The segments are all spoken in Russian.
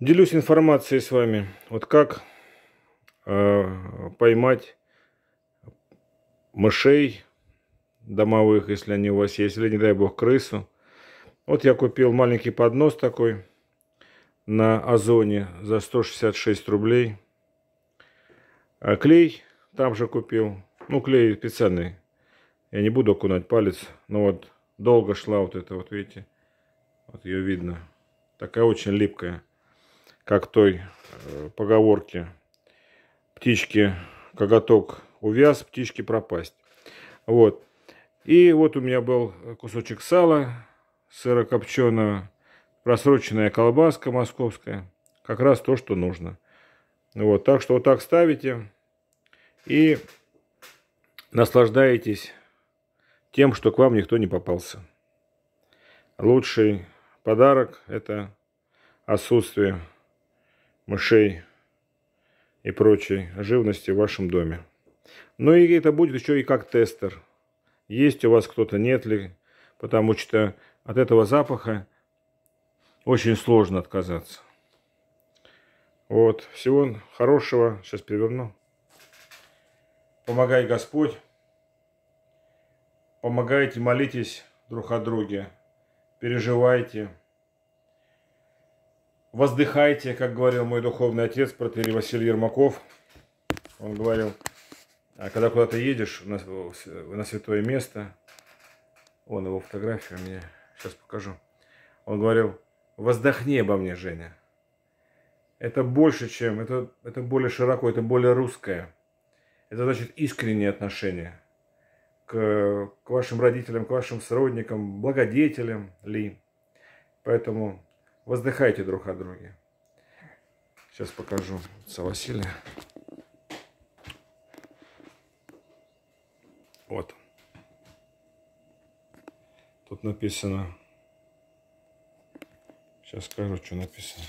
Делюсь информацией с вами. Вот как э, поймать мышей домовых, если они у вас есть, или, не дай бог, крысу. Вот я купил маленький поднос такой на Озоне за 166 рублей. А клей там же купил. Ну, клей специальный. Я не буду окунать палец. Но вот долго шла вот эта, вот видите. Вот ее видно. Такая очень липкая как той э, поговорке «Птички коготок увяз, птички пропасть». Вот. И вот у меня был кусочек сала сыра, сырокопченого, просроченная колбаска московская. Как раз то, что нужно. Вот, так что вот так ставите и наслаждаетесь тем, что к вам никто не попался. Лучший подарок – это отсутствие мышей и прочей живности в вашем доме. Ну и это будет еще и как тестер. Есть у вас кто-то, нет ли, потому что от этого запаха очень сложно отказаться. Вот, всего хорошего. Сейчас переверну. Помогай Господь. Помогайте, молитесь друг о друге. Переживайте. Воздыхайте, как говорил мой духовный отец, протери Василий Ермаков. Он говорил, «А когда куда-то едешь на, на святое место, он его фотография, фотографию мне сейчас покажу. Он говорил, воздохни обо мне, Женя. Это больше, чем, это, это более широко, это более русское. Это значит искреннее отношение к, к вашим родителям, к вашим сродникам, благодетелям ли. Поэтому Воздыхайте друг о друге. Сейчас покажу отца Василия. Вот. Тут написано... Сейчас скажу, что написано.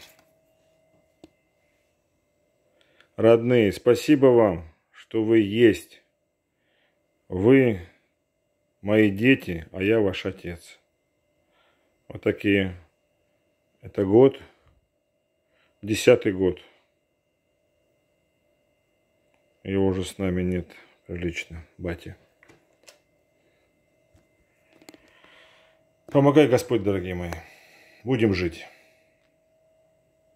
Родные, спасибо вам, что вы есть. Вы мои дети, а я ваш отец. Вот такие это год, десятый год. Его уже с нами нет лично, батя. Помогай Господь, дорогие мои. Будем жить.